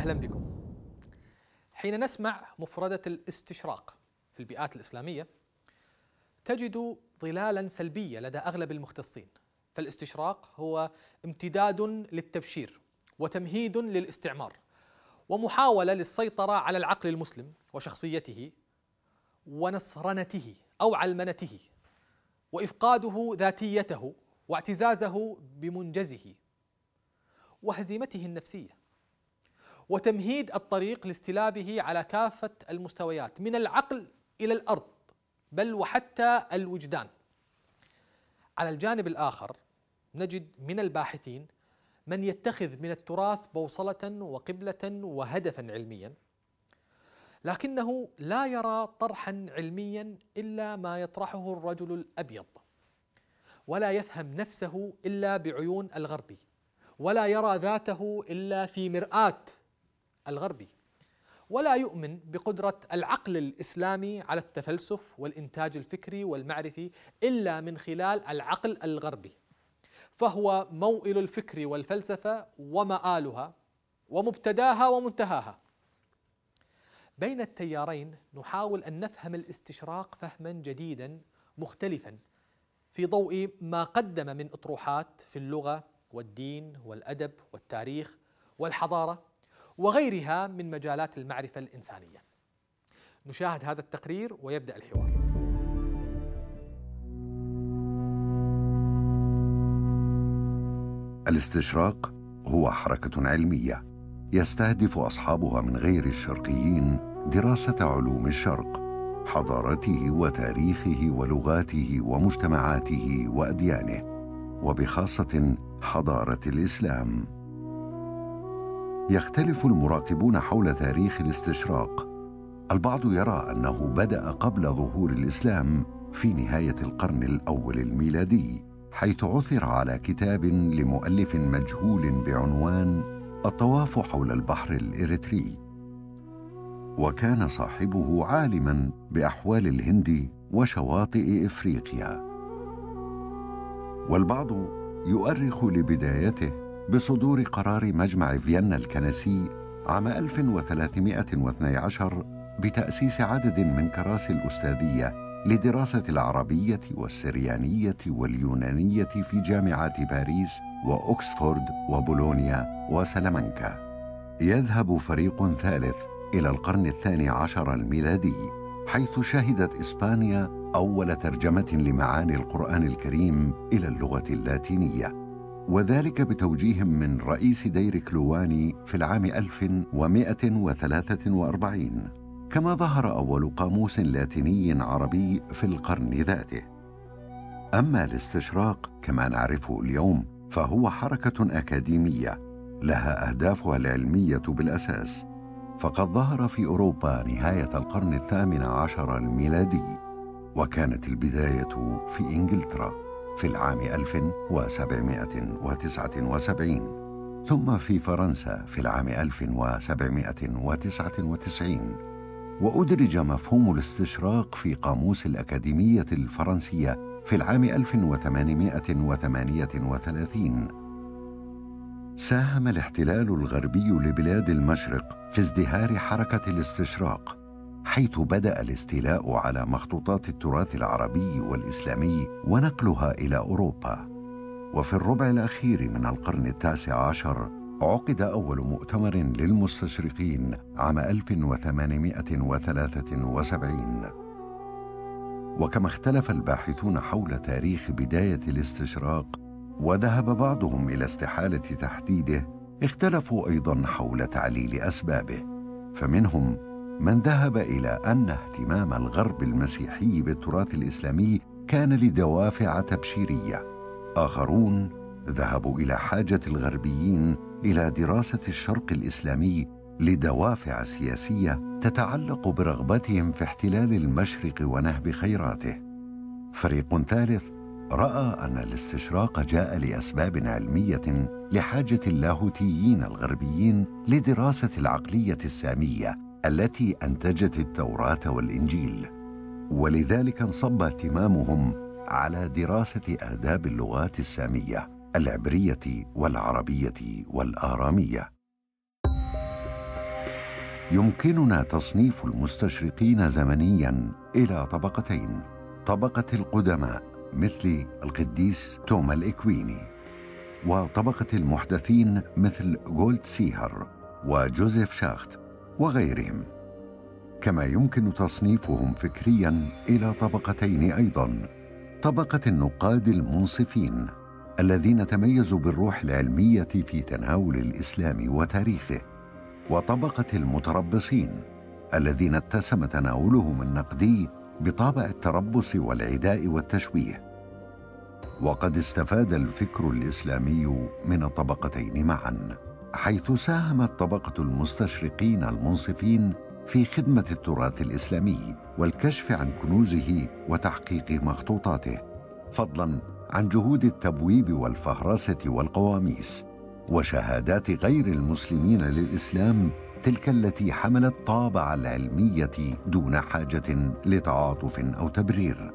أهلا بكم حين نسمع مفردة الاستشراق في البيئات الإسلامية تجد ظلالا سلبية لدى أغلب المختصين فالاستشراق هو امتداد للتبشير وتمهيد للاستعمار ومحاولة للسيطرة على العقل المسلم وشخصيته ونصرنته أو علمنته وإفقاده ذاتيته واعتزازه بمنجزه وهزيمته النفسيه وتمهيد الطريق لاستلابه على كافه المستويات من العقل الى الارض بل وحتى الوجدان. على الجانب الاخر نجد من الباحثين من يتخذ من التراث بوصله وقبله وهدفا علميا لكنه لا يرى طرحا علميا الا ما يطرحه الرجل الابيض ولا يفهم نفسه الا بعيون الغربي ولا يرى ذاته الا في مراه الغربي ولا يؤمن بقدرة العقل الإسلامي على التفلسف والإنتاج الفكري والمعرفي إلا من خلال العقل الغربي فهو موئل الفكر والفلسفة ومآلها ومبتداها ومنتهاها بين التيارين نحاول أن نفهم الاستشراق فهما جديدا مختلفا في ضوء ما قدم من أطروحات في اللغة والدين والأدب والتاريخ والحضارة وغيرها من مجالات المعرفة الإنسانية نشاهد هذا التقرير ويبدأ الحوار الاستشراق هو حركة علمية يستهدف أصحابها من غير الشرقيين دراسة علوم الشرق حضارته وتاريخه ولغاته ومجتمعاته وأديانه وبخاصة حضارة الإسلام يختلف المراقبون حول تاريخ الاستشراق البعض يرى انه بدا قبل ظهور الاسلام في نهايه القرن الاول الميلادي حيث عثر على كتاب لمؤلف مجهول بعنوان الطواف حول البحر الاريتري وكان صاحبه عالما باحوال الهند وشواطئ افريقيا والبعض يؤرخ لبدايته بصدور قرار مجمع فيينا الكنسي عام 1312 بتأسيس عدد من كراسي الأستاذية لدراسة العربية والسريانية واليونانية في جامعات باريس وأكسفورد وبولونيا وسلامنكا. يذهب فريق ثالث إلى القرن الثاني عشر الميلادي حيث شهدت إسبانيا أول ترجمة لمعاني القرآن الكريم إلى اللغة اللاتينية وذلك بتوجيه من رئيس دير كلواني في العام 1143 كما ظهر أول قاموس لاتيني عربي في القرن ذاته أما الاستشراق كما نعرفه اليوم فهو حركة أكاديمية لها أهدافها العلمية بالأساس فقد ظهر في أوروبا نهاية القرن الثامن عشر الميلادي وكانت البداية في إنجلترا في العام 1779 ثم في فرنسا في العام 1799 وأدرج مفهوم الاستشراق في قاموس الأكاديمية الفرنسية في العام 1838 ساهم الاحتلال الغربي لبلاد المشرق في ازدهار حركة الاستشراق حيث بدا الاستيلاء على مخطوطات التراث العربي والاسلامي ونقلها الى اوروبا وفي الربع الاخير من القرن التاسع عشر عقد اول مؤتمر للمستشرقين عام 1873 وكما اختلف الباحثون حول تاريخ بدايه الاستشراق وذهب بعضهم الى استحاله تحديده اختلفوا ايضا حول تعليل اسبابه فمنهم من ذهب الى ان اهتمام الغرب المسيحي بالتراث الاسلامي كان لدوافع تبشيريه اخرون ذهبوا الى حاجه الغربيين الى دراسه الشرق الاسلامي لدوافع سياسيه تتعلق برغبتهم في احتلال المشرق ونهب خيراته فريق ثالث راى ان الاستشراق جاء لاسباب علميه لحاجه اللاهوتيين الغربيين لدراسه العقليه الساميه التي انتجت التوراه والانجيل ولذلك انصب اهتمامهم على دراسه اداب اللغات الساميه العبريه والعربيه والاراميه يمكننا تصنيف المستشرقين زمنيا الى طبقتين طبقه القدماء مثل القديس توما الاكويني وطبقه المحدثين مثل جولد سيهر وجوزيف شاخت وغيرهم كما يمكن تصنيفهم فكريا الى طبقتين ايضا طبقه النقاد المنصفين الذين تميزوا بالروح العلميه في تناول الاسلام وتاريخه وطبقه المتربصين الذين اتسم تناولهم النقدي بطابع التربص والعداء والتشويه وقد استفاد الفكر الاسلامي من الطبقتين معا حيث ساهمت طبقة المستشرقين المنصفين في خدمة التراث الإسلامي والكشف عن كنوزه وتحقيق مخطوطاته، فضلاً عن جهود التبويب والفهرسة والقواميس، وشهادات غير المسلمين للإسلام تلك التي حملت طابع العلمية دون حاجة لتعاطف أو تبرير.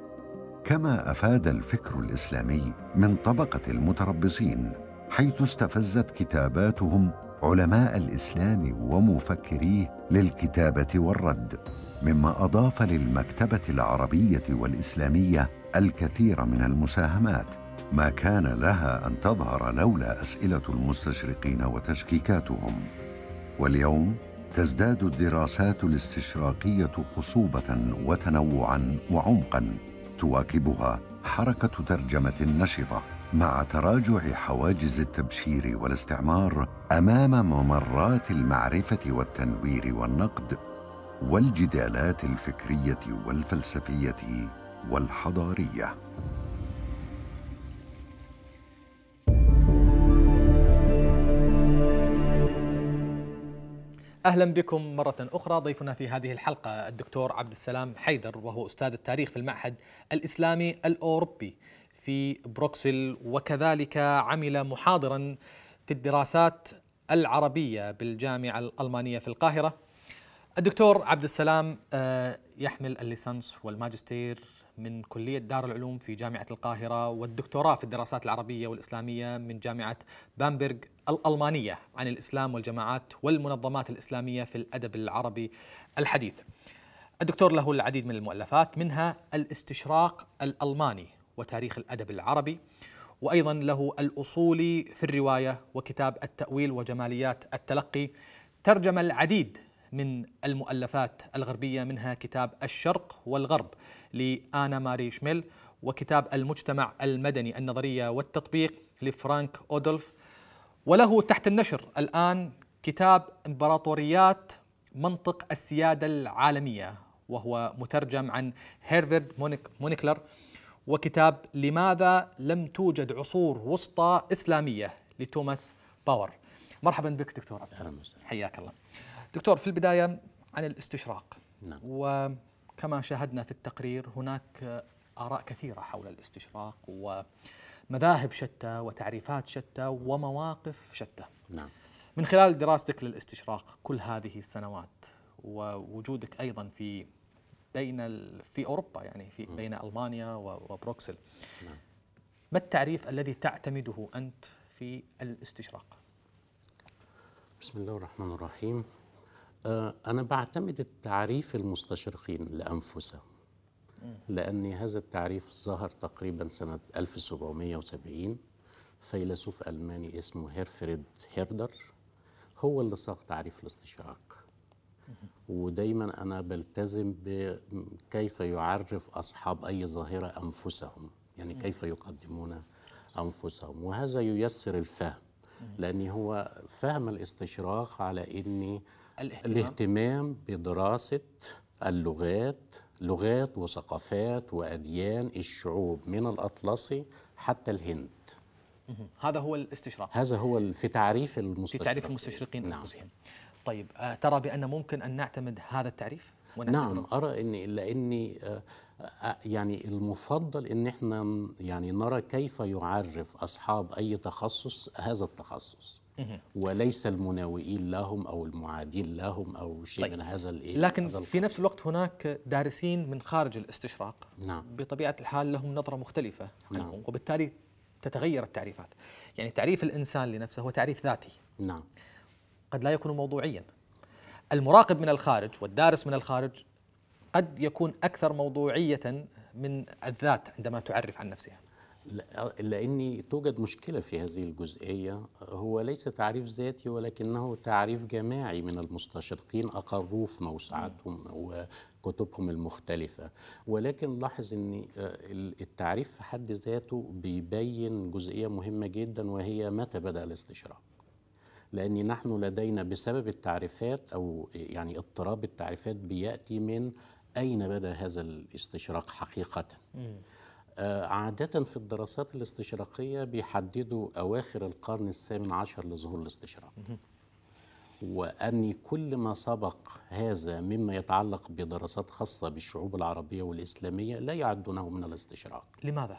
كما أفاد الفكر الإسلامي من طبقة المتربصين حيث استفزت كتاباتهم علماء الاسلام ومفكريه للكتابه والرد مما اضاف للمكتبه العربيه والاسلاميه الكثير من المساهمات ما كان لها ان تظهر لولا اسئله المستشرقين وتشكيكاتهم واليوم تزداد الدراسات الاستشراقيه خصوبه وتنوعا وعمقا تواكبها حركه ترجمه نشطه مع تراجع حواجز التبشير والاستعمار امام ممرات المعرفه والتنوير والنقد والجدالات الفكريه والفلسفيه والحضاريه اهلا بكم مره اخرى ضيفنا في هذه الحلقه الدكتور عبد السلام حيدر وهو استاذ التاريخ في المعهد الاسلامي الاوروبي في بروكسل وكذلك عمل محاضرا في الدراسات العربية بالجامعة الألمانية في القاهرة الدكتور عبد السلام آه، يحمل الليسانس والماجستير من كلية دار العلوم في جامعة القاهرة والدكتوراه في الدراسات العربية والإسلامية من جامعة بامبرغ الألمانية عن الإسلام والجماعات والمنظمات الإسلامية في الأدب العربي الحديث الدكتور له العديد من المؤلفات منها الاستشراق الألماني وتاريخ الأدب العربي وأيضا له الأصول في الرواية وكتاب التأويل وجماليات التلقي ترجم العديد من المؤلفات الغربية منها كتاب الشرق والغرب لآنا ماري شميل وكتاب المجتمع المدني النظرية والتطبيق لفرانك أودولف وله تحت النشر الآن كتاب إمبراطوريات منطق السيادة العالمية وهو مترجم عن هيرفرد مونيكلر وكتاب لماذا لم توجد عصور وسطى إسلامية لتوماس باور مرحبا بك دكتور عبد حياك الله دكتور في البداية عن الاستشراق نعم. وكما شاهدنا في التقرير هناك آراء كثيرة حول الاستشراق ومذاهب شتى وتعريفات شتى ومواقف شتى نعم. من خلال دراستك للاستشراق كل هذه السنوات ووجودك أيضا في بين في اوروبا يعني في بين المانيا وبروكسل نعم. ما التعريف الذي تعتمده انت في الاستشراق بسم الله الرحمن الرحيم آه، انا بعتمد التعريف المستشرقين لانفسهم لأن هذا التعريف ظهر تقريبا سنة 1770 فيلسوف ألماني اسمه هيرفريد هيردر هو اللي صاغ تعريف الاستشراق ودايما انا بلتزم بكيف يعرف اصحاب اي ظاهره انفسهم يعني كيف يقدمون انفسهم وهذا ييسر الفهم لان هو فهم الاستشراق على ان الاهتمام, الاهتمام بدراسه اللغات لغات وثقافات واديان الشعوب من الاطلسي حتى الهند هذا هو الاستشراق هذا هو في تعريف المستشرقين في تعريف المستشرقين نعم. طيب آه، ترى بأن ممكن أن نعتمد هذا التعريف؟ نعم أرى أني لأني آه، آه، يعني المفضل أن احنا يعني نرى كيف يعرف أصحاب أي تخصص هذا التخصص وليس المناوئين لهم او المعادين لهم او شيء طيب. من هذا الايه لكن هذا في نفس الوقت هناك دارسين من خارج الاستشراق نعم. بطبيعه الحال لهم نظره مختلفه نعم. وبالتالي تتغير التعريفات يعني تعريف الانسان لنفسه هو تعريف ذاتي نعم قد لا يكون موضوعيا المراقب من الخارج والدارس من الخارج قد يكون أكثر موضوعية من الذات عندما تعرف عن نفسها لأني توجد مشكلة في هذه الجزئية هو ليس تعريف ذاتي ولكنه تعريف جماعي من المستشرقين أقروه في موسعاتهم وكتبهم المختلفة ولكن لاحظ أن آه، التعريف في حد ذاته بيبين جزئية مهمة جدا وهي متى بدأ الاستشراق لأن نحن لدينا بسبب التعريفات أو يعني اضطراب التعريفات بيأتي من أين بدأ هذا الاستشراق حقيقة آه، عادة في الدراسات الاستشراقية بيحددوا أواخر القرن الثامن عشر لظهور الاستشراق وأن كل ما سبق هذا مما يتعلق بدراسات خاصة بالشعوب العربية والإسلامية لا يعدونه من الاستشراق لماذا؟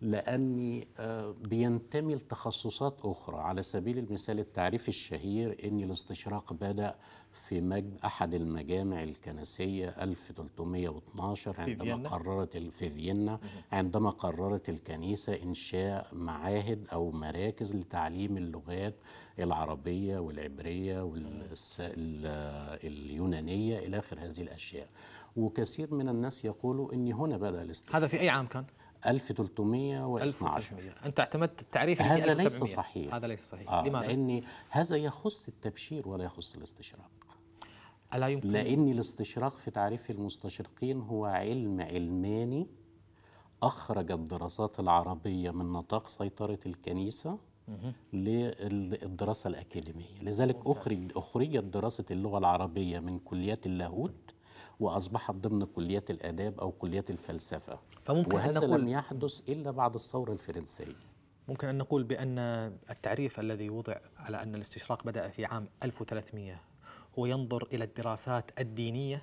لاني آه، بينتمي لتخصصات اخرى على سبيل المثال التعريف الشهير ان الاستشراق بدا في مج... احد المجامع الكنسيه 1312 عندما قررت في فيينا عندما قررت الكنيسه انشاء معاهد او مراكز لتعليم اللغات العربيه والعبريه واليونانيه الى اخر هذه الاشياء وكثير من الناس يقولوا ان هنا بدا الاستشراق هذا في اي عام كان 1312 أنت اعتمدت التعريف هذا ليس صحيح هذا ليس صحيح آه لماذا؟ لأن هذا يخص التبشير ولا يخص الاستشراق ألا يمكن لأن الاستشراق في تعريف المستشرقين هو علم علماني أخرج الدراسات العربية من نطاق سيطرة الكنيسة للدراسة الأكاديمية لذلك أخرج أخرجت دراسة اللغة العربية من كليات اللاهوت واصبحت ضمن كليات الاداب او كليات الفلسفه فممكن وهذا نقول لم يحدث الا بعد الثوره الفرنسيه ممكن ان نقول بان التعريف الذي وضع على ان الاستشراق بدا في عام 1300 هو ينظر الى الدراسات الدينيه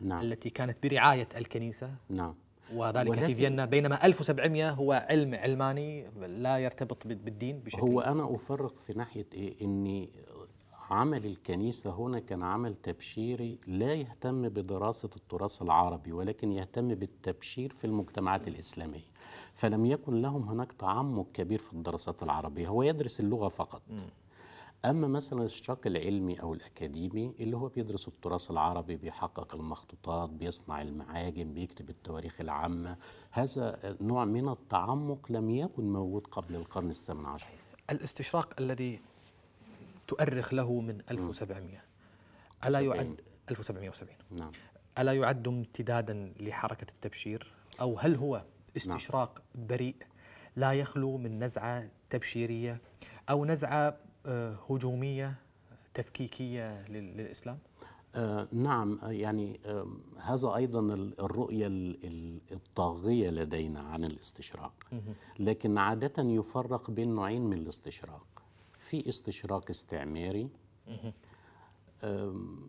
نعم. التي كانت برعايه الكنيسه نعم وذلك ولكن في فيينا بينما 1700 هو علم علماني لا يرتبط بالدين بشكل هو انا افرق في ناحيه ايه اني عمل الكنيسة هنا كان عمل تبشيري لا يهتم بدراسة التراث العربي ولكن يهتم بالتبشير في المجتمعات الإسلامية فلم يكن لهم هناك تعمق كبير في الدراسات العربية هو يدرس اللغة فقط أما مثلا الشق العلمي أو الأكاديمي اللي هو بيدرس التراث العربي بيحقق المخطوطات بيصنع المعاجم بيكتب التواريخ العامة هذا نوع من التعمق لم يكن موجود قبل القرن الثامن عشر الاستشراق الذي تؤرخ له من 1700 ألا يعد 1770 نعم ألا يعد امتدادا لحركة التبشير أو هل هو نعم. استشراق بريء لا يخلو من نزعة تبشيرية أو نزعة آه، هجومية تفكيكية للإسلام؟ آه نعم آه، يعني آه هذا أيضا الرؤية الطاغية لدينا عن الاستشراق لكن عادة يفرق بين نوعين من الاستشراق في استشراق استعماري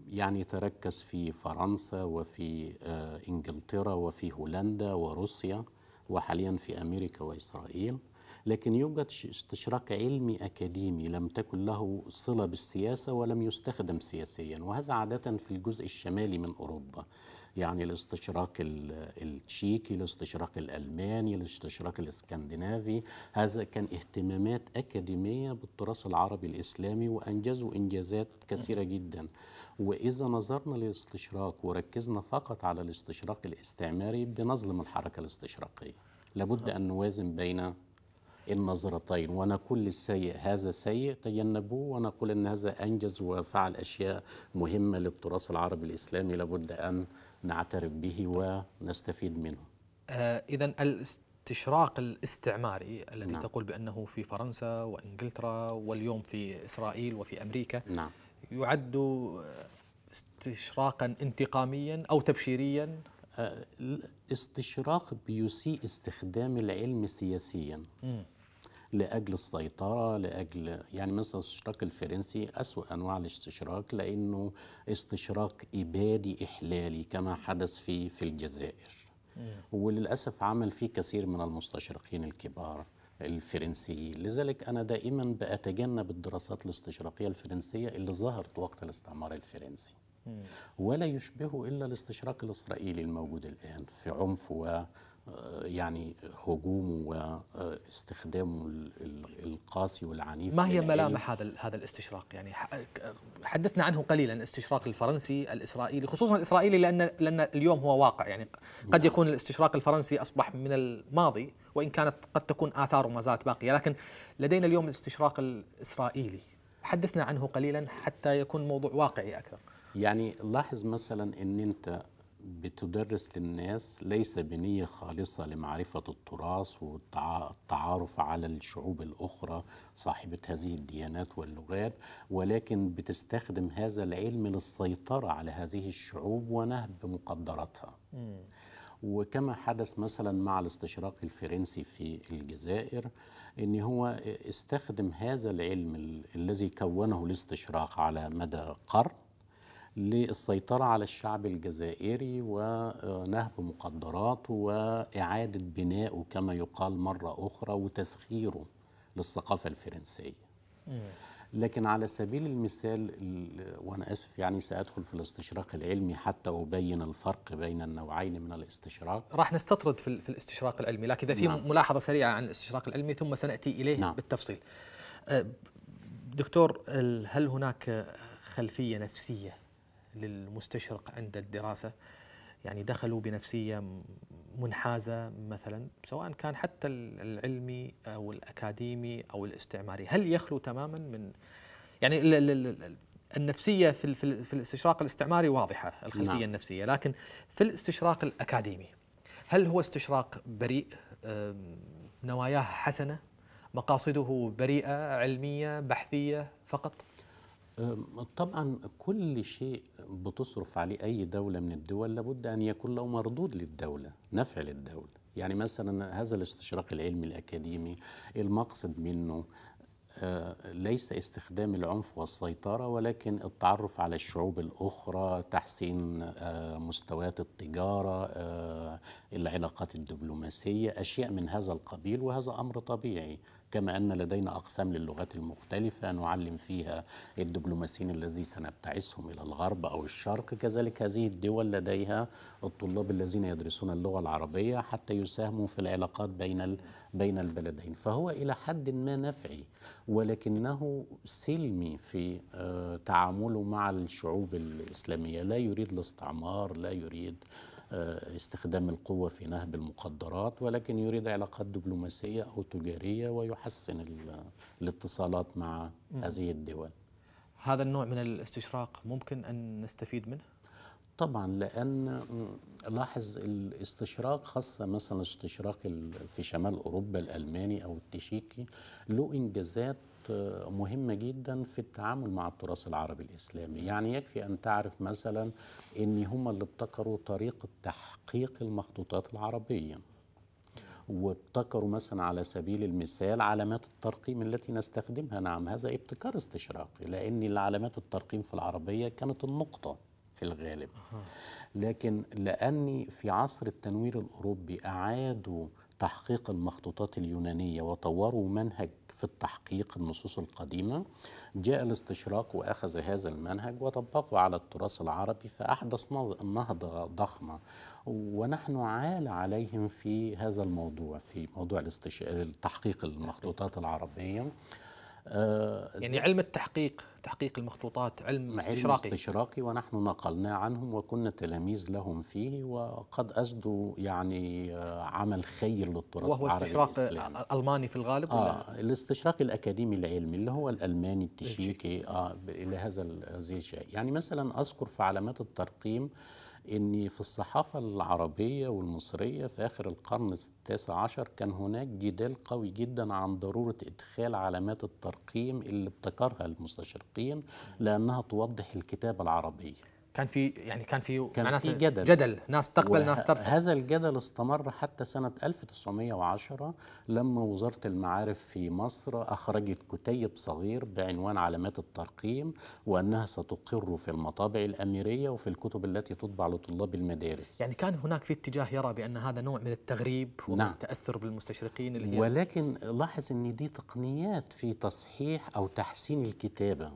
يعني تركز في فرنسا وفي أه، انجلترا وفي هولندا وروسيا وحاليا في امريكا واسرائيل لكن يوجد استشراق علمي اكاديمي لم تكن له صله بالسياسه ولم يستخدم سياسيا وهذا عاده في الجزء الشمالي من اوروبا يعني الاستشراق التشيكي الاستشراق الألماني الاستشراق الاسكندنافي هذا كان اهتمامات أكاديمية بالتراث العربي الإسلامي وأنجزوا إنجازات كثيرة جدا وإذا نظرنا للاستشراق وركزنا فقط على الاستشراق الاستعماري بنظلم الحركة الاستشراقية لابد أن نوازن بين النظرتين ونقول للسيء هذا سيء تجنبوه ونقول ان هذا انجز وفعل اشياء مهمه للتراث العربي الاسلامي لابد ان نعترف به ونستفيد منه آه إذا الاستشراق الاستعماري الذي نعم. تقول بأنه في فرنسا وإنجلترا واليوم في إسرائيل وفي أمريكا نعم. يعد استشراقا انتقاميا أو تبشيريا آه، استشراق بيسيء استخدام العلم سياسيا م. لاجل السيطره لاجل يعني مثلا الاستشراق الفرنسي اسوا انواع الاستشراق لانه استشراق ابادي احلالي كما حدث في في الجزائر وللاسف عمل فيه كثير من المستشرقين الكبار الفرنسيين لذلك أنا دائما بأتجنب الدراسات الاستشراقية الفرنسية اللي ظهرت وقت الاستعمار الفرنسي ولا يشبهه إلا الاستشراق الإسرائيلي الموجود الآن في عنفه يعني هجومه واستخدامه القاسي والعنيف ما هي ملامح هذا هذا الاستشراق يعني حدثنا عنه قليلا الاستشراق الفرنسي الاسرائيلي خصوصا الاسرائيلي لان لان اليوم هو واقع يعني قد نعم. يكون الاستشراق الفرنسي اصبح من الماضي وان كانت قد تكون اثاره ما زالت باقيه لكن لدينا اليوم الاستشراق الاسرائيلي حدثنا عنه قليلا حتى يكون موضوع واقعي اكثر يعني لاحظ مثلا ان انت بتدرس للناس ليس بنية خالصة لمعرفة التراث والتعارف على الشعوب الأخرى صاحبة هذه الديانات واللغات ولكن بتستخدم هذا العلم للسيطرة على هذه الشعوب ونهب مقدراتها وكما حدث مثلا مع الاستشراق الفرنسي في الجزائر ان هو استخدم هذا العلم الذي كونه الاستشراق على مدى قرن للسيطرة على الشعب الجزائري ونهب مقدراته وإعادة بنائه كما يقال مرة أخرى وتسخيره للثقافة الفرنسية لكن على سبيل المثال وأنا آسف يعني سأدخل في الاستشراق العلمي حتى أبين الفرق بين النوعين من الاستشراق راح نستطرد في, في الاستشراق العلمي لكن إذا في نعم. ملاحظة سريعة عن الاستشراق العلمي ثم سنأتي إليه نعم. بالتفصيل أه، دكتور هل هناك خلفية نفسية للمستشرق عند الدراسة يعني دخلوا بنفسية منحازة مثلا سواء كان حتى العلمي أو الأكاديمي أو الاستعماري هل يخلو تماما من يعني النفسية في, في الاستشراق الاستعماري واضحة الخلفية نعم. النفسية لكن في الاستشراق الأكاديمي هل هو استشراق بريء نواياه حسنة مقاصده بريئة علمية بحثية فقط؟ طبعا كل شيء بتصرف عليه أي دولة من الدول لابد أن يكون له مردود للدولة نفع للدولة يعني مثلا هذا الاستشراق العلمي الأكاديمي المقصد منه آه، ليس استخدام العنف والسيطرة ولكن التعرف على الشعوب الأخرى تحسين آه، مستويات التجارة آه، العلاقات الدبلوماسية أشياء من هذا القبيل وهذا أمر طبيعي كما أن لدينا أقسام للغات المختلفة نعلم فيها الدبلوماسيين الذي سنبتعثهم إلى الغرب أو الشرق كذلك هذه الدول لديها الطلاب الذين يدرسون اللغة العربية حتى يساهموا في العلاقات بين بين البلدين فهو إلى حد ما نفعي ولكنه سلمي في آه، تعامله مع الشعوب الإسلامية لا يريد الاستعمار لا يريد آه، استخدام القوة في نهب المقدرات ولكن يريد علاقات دبلوماسية أو تجارية ويحسن الاتصالات مع هذه الدول هذا النوع من الاستشراق ممكن أن نستفيد منه؟ طبعا لان لاحظ الاستشراق خاصه مثلا الاستشراق في شمال اوروبا الالماني او التشيكي له انجازات مهمة جدا في التعامل مع التراث العربي الإسلامي يعني يكفي أن تعرف مثلا أن هم اللي ابتكروا طريقة تحقيق المخطوطات العربية وابتكروا مثلا على سبيل المثال علامات الترقيم التي نستخدمها نعم هذا ابتكار استشراقي لأن علامات الترقيم في العربية كانت النقطة في الغالب لكن لأني في عصر التنوير الأوروبي أعادوا تحقيق المخطوطات اليونانية وطوروا منهج في التحقيق النصوص القديمة جاء الاستشراق وأخذ هذا المنهج وطبقه على التراث العربي فأحدث نهضة ضخمة ونحن عال عليهم في هذا الموضوع في موضوع التحقيق المخطوطات العربية آه، يعني علم التحقيق تحقيق المخطوطات علم استشراقي علم استشراقي ونحن نقلنا عنهم وكنا تلاميذ لهم فيه وقد أسدوا يعني آه، عمل خير للتراث وهو استشراق الإسلامي. ألماني في الغالب آه الاستشراق الأكاديمي العلمي اللي هو الألماني التشيكي آه إلى هذا هذه الشيء يعني مثلا أذكر في علامات الترقيم آه ان في الصحافه العربيه والمصريه في اخر القرن التاسع عشر كان هناك جدال قوي جدا عن ضروره ادخال علامات الترقيم اللي ابتكرها المستشرقين لانها توضح الكتابه العربيه كان في يعني كان في كان معناته في جدل جدل ناس تقبل ناس ترفض هذا الجدل استمر حتى سنة 1910 لما وزارة المعارف في مصر أخرجت كتيب صغير بعنوان علامات الترقيم وأنها ستقر في المطابع الأميرية وفي الكتب التي تطبع لطلاب المدارس يعني كان هناك في اتجاه يرى بأن هذا نوع من التغريب نعم. والتأثر بالمستشرقين اللي ولكن لاحظ أن دي تقنيات في تصحيح أو تحسين الكتابة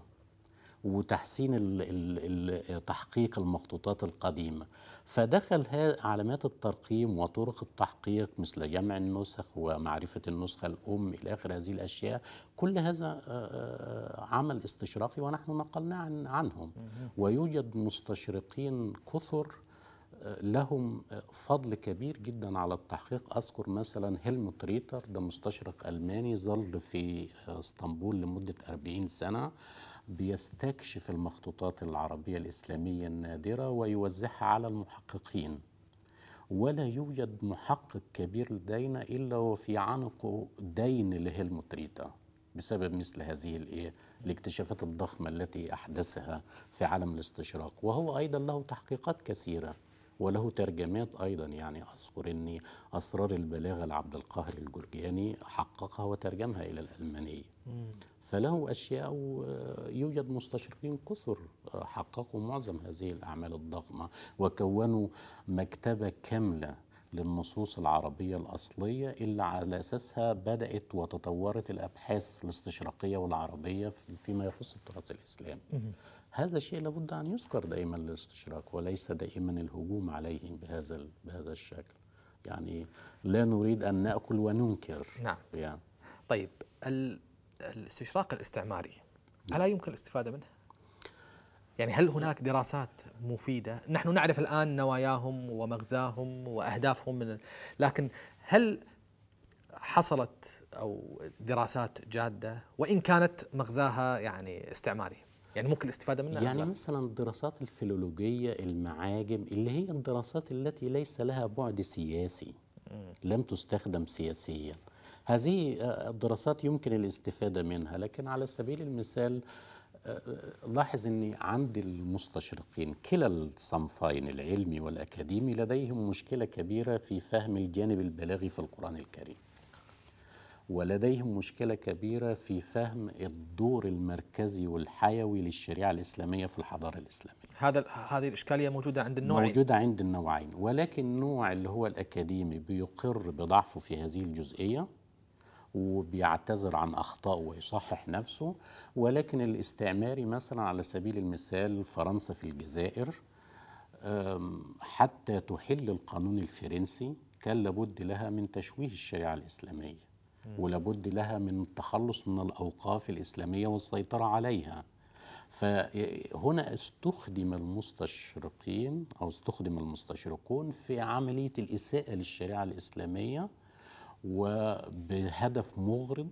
وتحسين ال ال تحقيق المخطوطات القديمة فدخل علامات الترقيم وطرق التحقيق مثل جمع النسخ ومعرفة النسخة الأم إلى آخر هذه الأشياء كل هذا آه، آه، عمل استشراقي ونحن نقلنا عن عنهم ويوجد مستشرقين كثر آه، لهم فضل كبير جدا على التحقيق أذكر مثلا هيلم تريتر ده مستشرق ألماني ظل في اسطنبول لمدة 40 سنة بيستكشف المخطوطات العربية الإسلامية النادرة ويوزعها على المحققين ولا يوجد محقق كبير لدينا إلا وفي عنقه دين لهلموت ريتا بسبب مثل هذه الايه الاكتشافات الضخمه التي احدثها في عالم الاستشراق وهو ايضا له تحقيقات كثيره وله ترجمات ايضا يعني اذكر أني اسرار البلاغه لعبد القاهر الجرجاني حققها وترجمها الى الالمانيه فله أشياء يوجد مستشرقين كثر حققوا معظم هذه الأعمال الضخمة وكونوا مكتبة كاملة للنصوص العربية الأصلية اللي على أساسها بدأت وتطورت الأبحاث الاستشراقية والعربية فيما يخص التراث الإسلامي هذا شيء لابد أن يذكر دائما الاستشراق وليس دائما الهجوم عليه بهذا, بهذا الشكل يعني لا نريد أن نأكل وننكر نعم يعني. طيب الاستشراق الاستعماري الا يمكن الاستفاده منه؟ يعني هل هناك دراسات مفيده؟ نحن نعرف الان نواياهم ومغزاهم واهدافهم من لكن هل حصلت او دراسات جاده وان كانت مغزاها يعني استعماري؟ يعني ممكن الاستفاده منها يعني مثلا الدراسات الفيلولوجيه المعاجم اللي هي الدراسات التي ليس لها بعد سياسي لم تستخدم سياسيا هذه آه، الدراسات يمكن الاستفادة منها لكن على سبيل المثال آه، لاحظ أني عند المستشرقين كلا الصنفين العلمي والأكاديمي لديهم مشكلة كبيرة في فهم الجانب البلاغي في القرآن الكريم ولديهم مشكلة كبيرة في فهم الدور المركزي والحيوي للشريعة الإسلامية في الحضارة الإسلامية هذا هذه الإشكالية موجودة عند النوعين موجودة عند النوعين ولكن النوع اللي هو الأكاديمي بيقر بضعفه في هذه الجزئية وبيعتذر عن أخطائه ويصحح نفسه ولكن الاستعماري مثلا على سبيل المثال فرنسا في الجزائر حتى تحل القانون الفرنسي كان لابد لها من تشويه الشريعة الإسلامية ولابد لها من التخلص من الأوقاف الإسلامية والسيطرة عليها فهنا استخدم المستشرقين أو استخدم المستشرقون في عملية الإساءة للشريعة الإسلامية وبهدف مغرض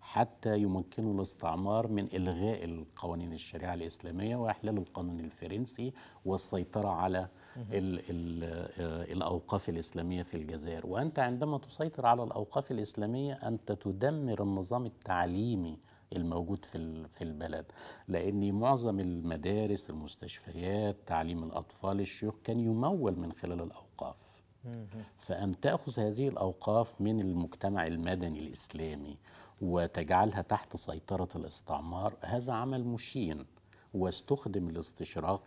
حتى يمكنه الاستعمار من إلغاء القوانين الشريعة الإسلامية وإحلال القانون الفرنسي والسيطرة على الـ الـ آه، الأوقاف الإسلامية في الجزائر وأنت عندما تسيطر على الأوقاف الإسلامية أنت تدمر النظام التعليمي الموجود في في البلد لان معظم المدارس المستشفيات تعليم الاطفال الشيوخ كان يمول من خلال الاوقاف فأن تأخذ هذه الأوقاف من المجتمع المدني الإسلامي وتجعلها تحت سيطرة الاستعمار هذا عمل مشين واستخدم الاستشراق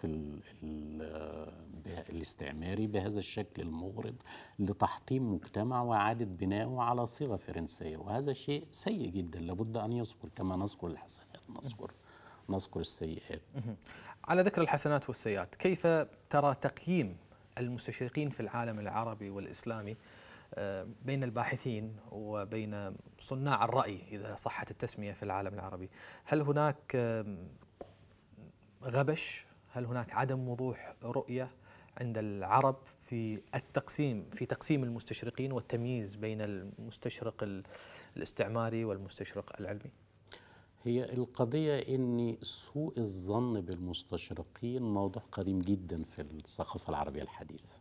الاستعماري بهذا الشكل المغرض لتحطيم مجتمع وإعادة بنائه على صيغة فرنسية وهذا شيء سيء جدا لابد أن يذكر كما نذكر الحسنات نذكر نذكر السيئات على ذكر الحسنات والسيئات كيف ترى تقييم المستشرقين في العالم العربي والإسلامي آه، بين الباحثين وبين صناع الرأي إذا صحت التسمية في العالم العربي هل هناك غبش هل هناك عدم وضوح رؤية عند العرب في التقسيم في تقسيم المستشرقين والتمييز بين المستشرق الاستعماري والمستشرق العلمي هي القضية أن سوء الظن بالمستشرقين موضوع قديم جدا في الثقافة العربية الحديثة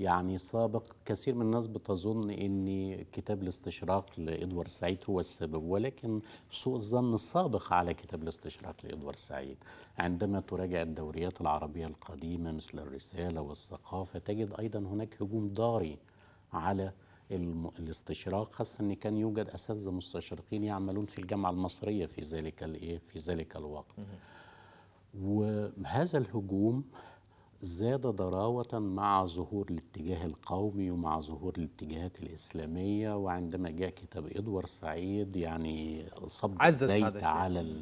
يعني سابق كثير من الناس بتظن ان كتاب الاستشراق لادوارد سعيد هو السبب ولكن سوء الظن سابق على كتاب الاستشراق لادوارد سعيد عندما تراجع الدوريات العربيه القديمه مثل الرساله والثقافه تجد ايضا هناك هجوم ضاري على الاستشراق خاصه ان كان يوجد اساتذه مستشرقين يعملون في الجامعه المصريه في ذلك الايه في ذلك الوقت وهذا الهجوم زاد ضراوة مع ظهور الاتجاه القومي ومع ظهور الاتجاهات الإسلامية وعندما جاء كتاب إدوار سعيد يعني صب عزز على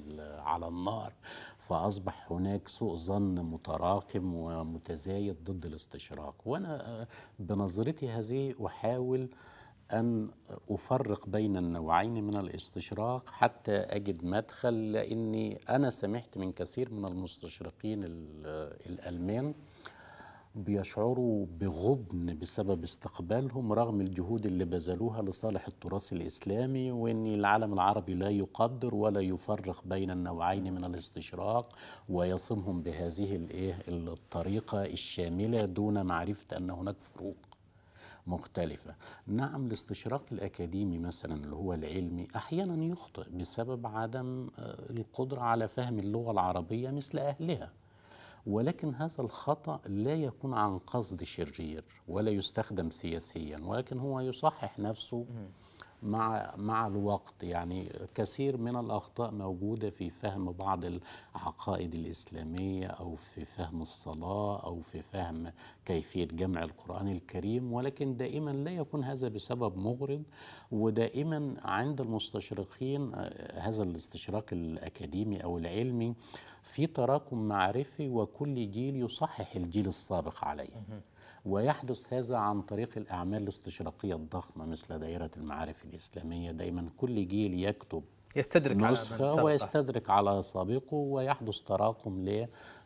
على النار فأصبح هناك سوء ظن متراكم ومتزايد ضد الاستشراق وأنا آه، بنظرتي هذه أحاول أن أفرق بين النوعين من الاستشراق حتى أجد مدخل لأني أنا سمعت من كثير من المستشرقين آه، الألمان بيشعروا بغبن بسبب استقبالهم رغم الجهود اللي بذلوها لصالح التراث الإسلامي وأن العالم العربي لا يقدر ولا يفرق بين النوعين من الاستشراق ويصمهم بهذه الإيه الطريقة الشاملة دون معرفة أن هناك فروق مختلفة نعم الاستشراق الأكاديمي مثلا اللي هو العلمي أحيانا يخطئ بسبب عدم آه، القدرة على فهم اللغة العربية مثل أهلها ولكن هذا الخطأ لا يكون عن قصد شرير ولا يستخدم سياسيا ولكن هو يصحح نفسه مع مع الوقت يعني كثير من الاخطاء موجوده في فهم بعض العقائد الاسلاميه او في فهم الصلاه او في فهم كيفيه جمع القران الكريم ولكن دائما لا يكون هذا بسبب مغرض ودائما عند المستشرقين آه، هذا الاستشراق الاكاديمي او العلمي في تراكم معرفي وكل جيل يصحح الجيل السابق عليه ويحدث هذا عن طريق الأعمال الاستشراقية الضخمة مثل دائرة المعارف الإسلامية دايما كل جيل يكتب يستدرك نسخة على ويستدرك على سابقه ويحدث تراكم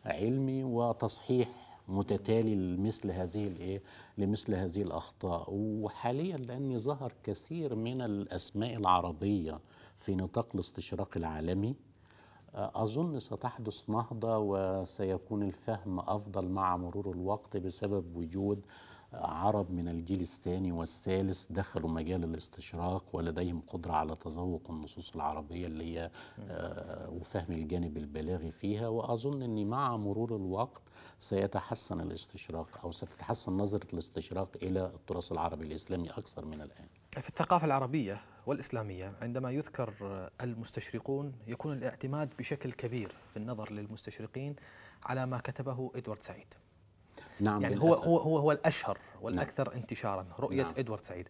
علمي وتصحيح متتالي لمثل هذه الايه لمثل هذه الاخطاء وحاليا لان ظهر كثير من الاسماء العربيه في نطاق الاستشراق العالمي أظن ستحدث نهضة وسيكون الفهم أفضل مع مرور الوقت بسبب وجود عرب من الجيل الثاني والثالث دخلوا مجال الاستشراق ولديهم قدرة على تذوق النصوص العربية اللي هي آه، وفهم الجانب البلاغي فيها وأظن أن مع مرور الوقت سيتحسن الاستشراق أو ستتحسن نظرة الاستشراق إلى التراث العربي الإسلامي أكثر من الآن في الثقافة العربية والإسلامية عندما يذكر المستشرقون يكون الاعتماد بشكل كبير في النظر للمستشرقين على ما كتبه إدوارد سعيد نعم يعني هو هو هو هو الاشهر والاكثر نعم. انتشارا رؤيه نعم. ادوارد سعيد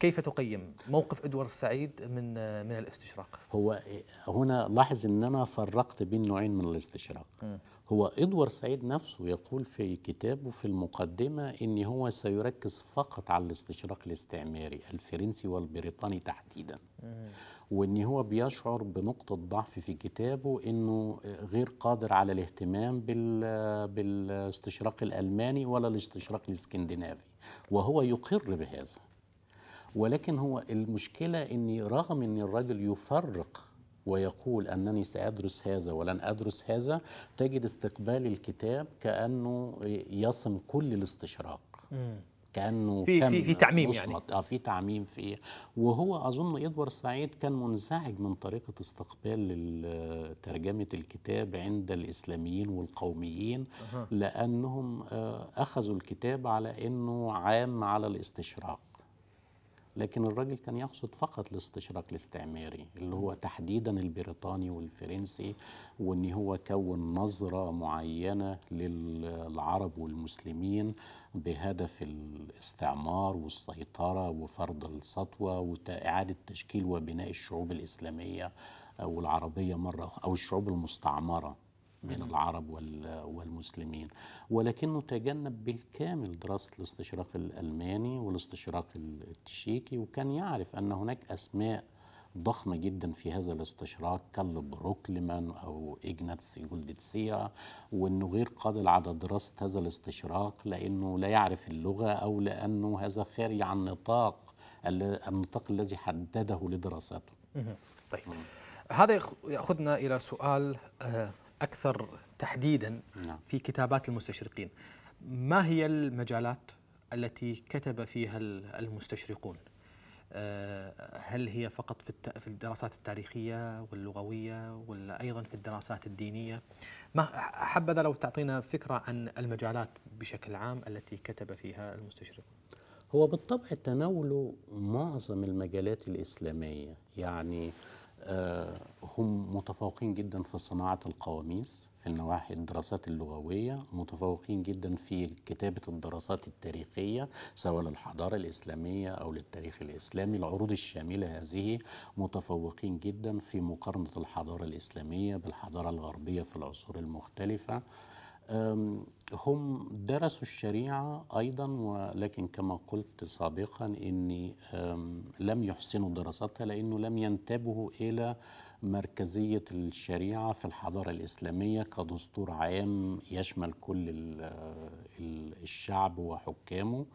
كيف تقيم موقف ادوارد سعيد من من الاستشراق؟ هو هنا لاحظ ان انا فرقت بين نوعين من الاستشراق. م. هو ادوارد سعيد نفسه يقول في كتابه في المقدمه ان هو سيركز فقط على الاستشراق الاستعماري الفرنسي والبريطاني تحديدا. م. وان هو بيشعر بنقطه ضعف في كتابه انه غير قادر على الاهتمام بال بالاستشراق الالماني ولا الاستشراق الاسكندنافي وهو يقر بهذا ولكن هو المشكله ان رغم ان الرجل يفرق ويقول انني سادرس هذا ولن ادرس هذا تجد استقبال الكتاب كانه يصم كل الاستشراق كانه في في في تعميم يعني. مصمت. يعني اه في تعميم في وهو اظن ادوار سعيد كان منزعج من طريقه استقبال ترجمه الكتاب عند الاسلاميين والقوميين أه. لانهم اخذوا الكتاب على انه عام على الاستشراق لكن الراجل كان يقصد فقط الاستشراق الاستعماري اللي هو تحديدا البريطاني والفرنسي وان هو كون نظره معينه للعرب والمسلمين بهدف الاستعمار والسيطره وفرض السطوه واعاده تشكيل وبناء الشعوب الاسلاميه او العربيه مره او الشعوب المستعمره من العرب والمسلمين ولكنه تجنب بالكامل دراسة الاستشراق الألماني والاستشراق التشيكي وكان يعرف أن هناك أسماء ضخمة جدا في هذا الاستشراق كالبروكلمان أو إجناتس جولدتسيا وأنه غير قادر على دراسة هذا الاستشراق لأنه لا يعرف اللغة أو لأنه هذا خارج عن نطاق النطاق الذي حدده لدراسته طيب هذا ياخذنا الى سؤال آه، أكثر تحديدا نعم. في كتابات المستشرقين ما هي المجالات التي كتب فيها المستشرقون آه، هل هي فقط في في الدراسات التاريخيه واللغويه ولا ايضا في الدراسات الدينيه؟ ما حبذا لو تعطينا فكره عن المجالات بشكل عام التي كتب فيها المستشرقون. هو بالطبع تناولوا معظم المجالات الاسلاميه، يعني آه، هم متفوقين جدا في صناعة القواميس في النواحي الدراسات اللغوية متفوقين جدا في كتابة الدراسات التاريخية سواء للحضارة الإسلامية أو للتاريخ الإسلامي العروض الشاملة هذه متفوقين جدا في مقارنة الحضارة الإسلامية بالحضارة الغربية في العصور المختلفة هم درسوا الشريعة أيضا ولكن كما قلت سابقا أني لم يحسنوا دراستها لأنه لم ينتبهوا إلى مركزية الشريعة في الحضارة الإسلامية كدستور عام يشمل كل الشعب وحكامه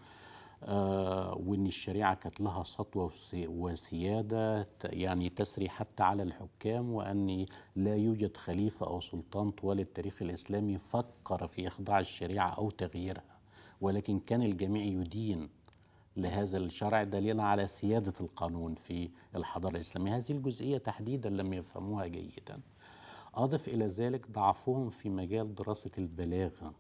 آه، وان الشريعه كانت لها سطوه وسياده يعني تسري حتى على الحكام وان لا يوجد خليفه او سلطان طوال التاريخ الاسلامي فكر في اخضاع الشريعه او تغييرها ولكن كان الجميع يدين لهذا الشرع دليلا على سياده القانون في الحضاره الاسلاميه هذه الجزئيه تحديدا لم يفهموها جيدا اضف الى ذلك ضعفهم في مجال دراسه البلاغه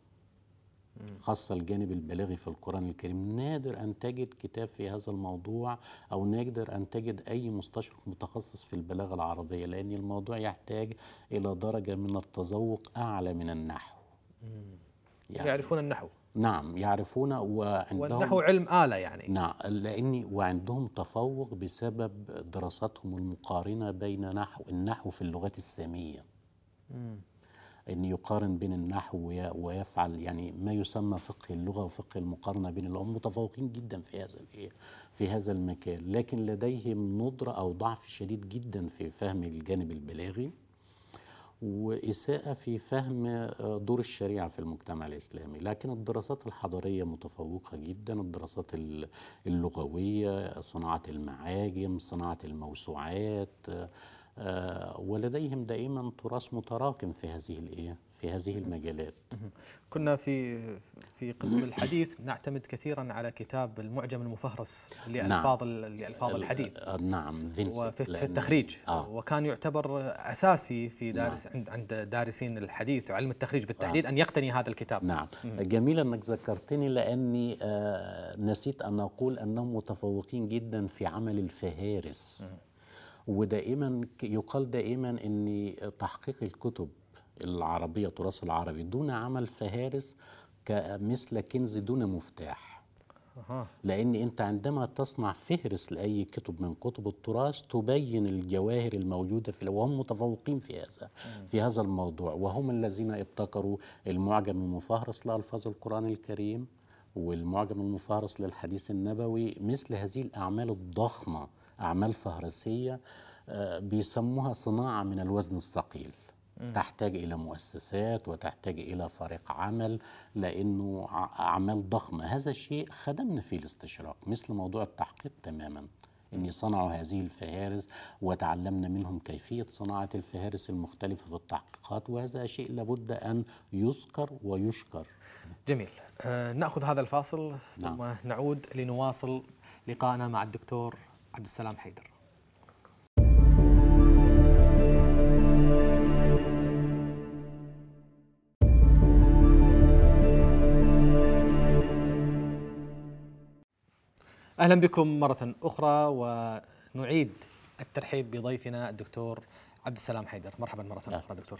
خاصة الجانب البلاغي في القرآن الكريم نادر أن تجد كتاب في هذا الموضوع أو نادر أن تجد أي مستشرق متخصص في البلاغة العربية لأن الموضوع يحتاج إلى درجة من التذوق أعلى من النحو يعني يعرفون النحو نعم يعرفون وعندهم والنحو علم آلة يعني نعم لأني وعندهم تفوق بسبب دراستهم المقارنة بين نحو النحو في اللغات السامية مم. أن يقارن بين النحو ويفعل يعني ما يسمى فقه اللغة وفقه المقارنة بين اللغة متفوقين جدا في هذا في هذا المكان لكن لديهم ندرة أو ضعف شديد جدا في فهم الجانب البلاغي وإساءة في فهم آه، دور الشريعة في المجتمع الإسلامي لكن الدراسات الحضارية متفوقة جدا الدراسات اللغوية صناعة المعاجم صناعة الموسوعات آه، آه، ولديهم دائما تراث متراكم في هذه الايه في هذه المجالات كنا في في قسم الحديث نعتمد كثيرا على كتاب المعجم المفهرس لالفاظ نعم. لالفاظ الحديث آه، نعم وفي في التخريج آه. وكان يعتبر اساسي في نعم. دارس نعم. عند دارسين الحديث وعلم التخريج بالتحديد آه. ان يقتني هذا الكتاب نعم مم. جميل انك ذكرتني لاني آه نسيت ان اقول انهم متفوقين جدا في عمل الفهارس مم. ودائما يقال دائما ان تحقيق الكتب العربيه التراث العربي دون عمل فهارس كمثل كنز دون مفتاح لان انت عندما تصنع فهرس لاي كتب من كتب التراث تبين الجواهر الموجوده في وهم متفوقين في هذا في هذا الموضوع وهم الذين ابتكروا المعجم المفهرس لالفاظ القران الكريم والمعجم المفهرس للحديث النبوي مثل هذه الاعمال الضخمه أعمال فهرسية آه، بيسموها صناعة من الوزن الثقيل تحتاج إلى مؤسسات وتحتاج إلى فريق عمل لأنه أعمال ضخمة هذا الشيء خدمنا فيه الاستشراق مثل موضوع التحقيق تماما أن صنعوا هذه الفهارس وتعلمنا منهم كيفية صناعة الفهارس المختلفة في التحقيقات وهذا شيء لابد أن يذكر ويشكر جميل آه، نأخذ هذا الفاصل ثم نعم. نعود لنواصل لقاءنا مع الدكتور عبد السلام حيدر اهلا بكم مره اخرى ونعيد الترحيب بضيفنا الدكتور عبد السلام حيدر مرحبا مره أهلا. اخرى دكتور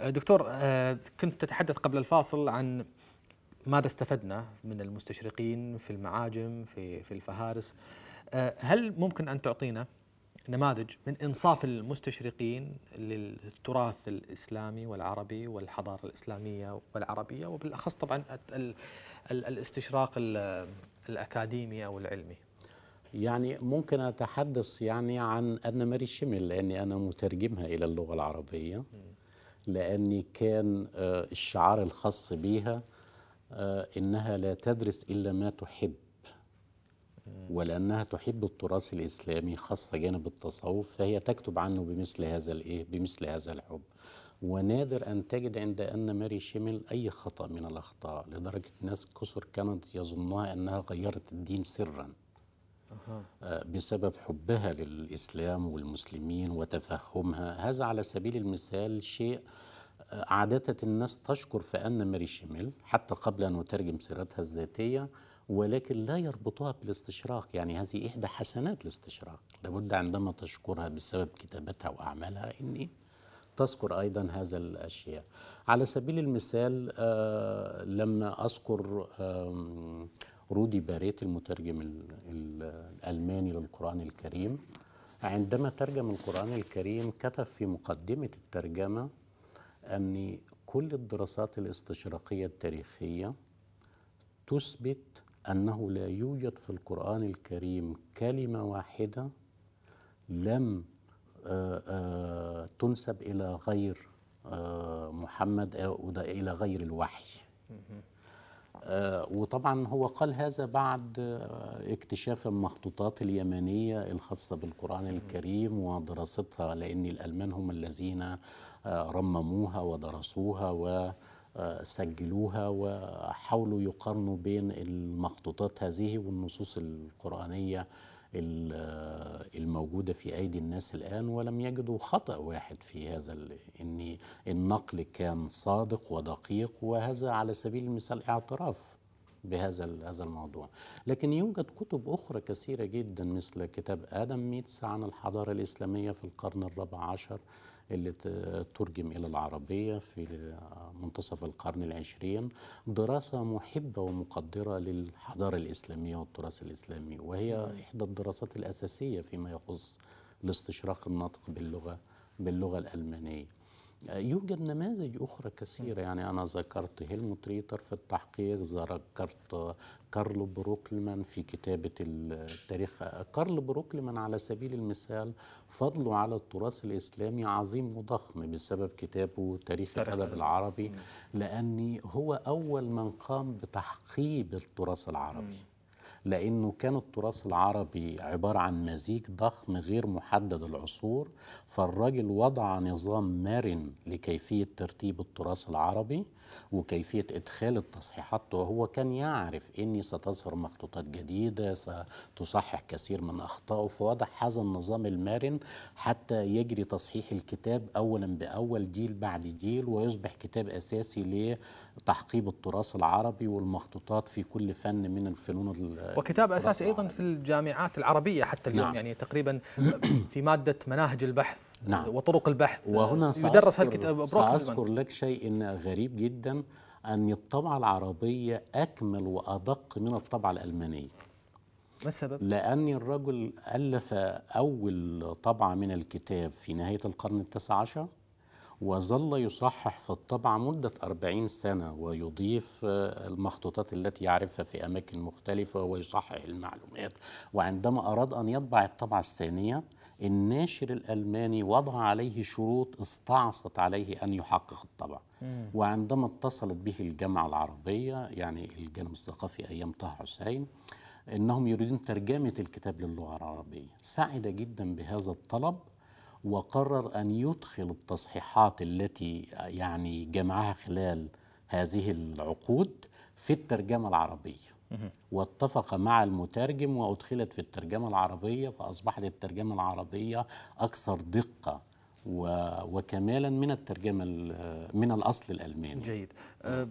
أه، دكتور أه، كنت تتحدث قبل الفاصل عن ماذا استفدنا من المستشرقين في المعاجم في في الفهارس آه، هل ممكن أن تعطينا نماذج من إنصاف المستشرقين للتراث الإسلامي والعربي والحضارة الإسلامية والعربية وبالأخص طبعا الاستشراق الأكاديمي أو العلمي يعني ممكن أتحدث يعني عن ان ماري شمل لأني أنا مترجمها إلى اللغة العربية لأني كان آه، الشعار الخاص بيها آه، إنها لا تدرس إلا ما تحب ولانها تحب التراث الاسلامي خاصه جانب التصوف فهي تكتب عنه بمثل هذا الايه بمثل هذا الحب ونادر ان تجد عند ان ماري شيمل اي خطا من الاخطاء لدرجه ناس كثر كانت يظنها انها غيرت الدين سرا آه، بسبب حبها للاسلام والمسلمين وتفهمها هذا على سبيل المثال شيء آه، عادة الناس تشكر في أن ماري شميل حتى قبل أن أترجم سيرتها الذاتية ولكن لا يربطها بالاستشراق يعني هذه إحدى حسنات الاستشراق لابد عندما تشكرها بسبب كتابتها وأعمالها إن تذكر أيضا هذا الأشياء على سبيل المثال آه لما أذكر آه رودي باريت المترجم الألماني للقرآن الكريم عندما ترجم القرآن الكريم كتب في مقدمة الترجمة أن كل الدراسات الاستشراقية التاريخية تثبت أنه لا يوجد في القرآن الكريم كلمة واحدة لم آه، آه، تنسب إلى غير آه، محمد أو إلى غير الوحي وطبعا هو قال هذا بعد اكتشاف المخطوطات اليمنية الخاصة بالقرآن الكريم ودراستها لأن الألمان هم الذين رمموها ودرسوها و سجلوها وحاولوا يقارنوا بين المخطوطات هذه والنصوص القرآنية الموجودة في أيدي الناس الآن ولم يجدوا خطأ واحد في هذا إن النقل كان صادق ودقيق وهذا على سبيل المثال اعتراف بهذا هذا الموضوع لكن يوجد كتب أخرى كثيرة جدا مثل كتاب آدم ميتس عن الحضارة الإسلامية في القرن الرابع عشر اللي ترجم إلى العربية في منتصف القرن العشرين دراسة محبة ومقدرة للحضارة الإسلامية والتراث الإسلامي وهي إحدى الدراسات الأساسية فيما يخص الاستشراق الناطق باللغة باللغة الألمانية يوجد نماذج أخرى كثيرة يعني أنا ذكرت هيلموت ريتر في التحقيق ذكرت كارل بروكلمان في كتابة التاريخ كارل بروكلمان على سبيل المثال فضله على التراث الإسلامي عظيم وضخم بسبب كتابه تاريخ الأدب العربي لأن هو أول من قام بتحقيب التراث العربي لأنه كان التراث العربي عبارة عن مزيج ضخم غير محدد العصور فالراجل وضع نظام مرن لكيفية ترتيب التراث العربي وكيفية إدخال التصحيحات وهو كان يعرف أني ستظهر مخطوطات جديدة ستصحح كثير من أخطائه فوضع هذا النظام المرن حتى يجري تصحيح الكتاب أولا بأول جيل بعد جيل ويصبح كتاب أساسي لتحقيب التراث العربي والمخطوطات في كل فن من الفنون وكتاب أساسي أيضا في الجامعات العربية حتى اليوم نعم. يعني تقريبا في مادة مناهج البحث نعم وطرق البحث وهنا يدرس هالكتاب سأذكر لك شيء إن غريب جدا أن الطبعة العربية أكمل وأدق من الطبعة الألمانية ما السبب؟ لأن الرجل ألف أول طبعة من الكتاب في نهاية القرن التاسع عشر وظل يصحح في الطبعة مدة أربعين سنة ويضيف المخطوطات التي يعرفها في أماكن مختلفة ويصحح المعلومات وعندما أراد أن يطبع الطبعة الثانية الناشر الألماني وضع عليه شروط استعصت عليه أن يحقق الطبع مم. وعندما اتصلت به الجامعة العربية يعني الجانب الثقافي أيام طه حسين أنهم يريدون ترجمة الكتاب للغة العربية سعد جدا بهذا الطلب وقرر أن يدخل التصحيحات التي يعني جمعها خلال هذه العقود في الترجمة العربية واتفق مع المترجم وأدخلت في الترجمة العربية فأصبحت الترجمة العربية أكثر دقة وكمالا من الترجمة من الأصل الألماني جيد أه،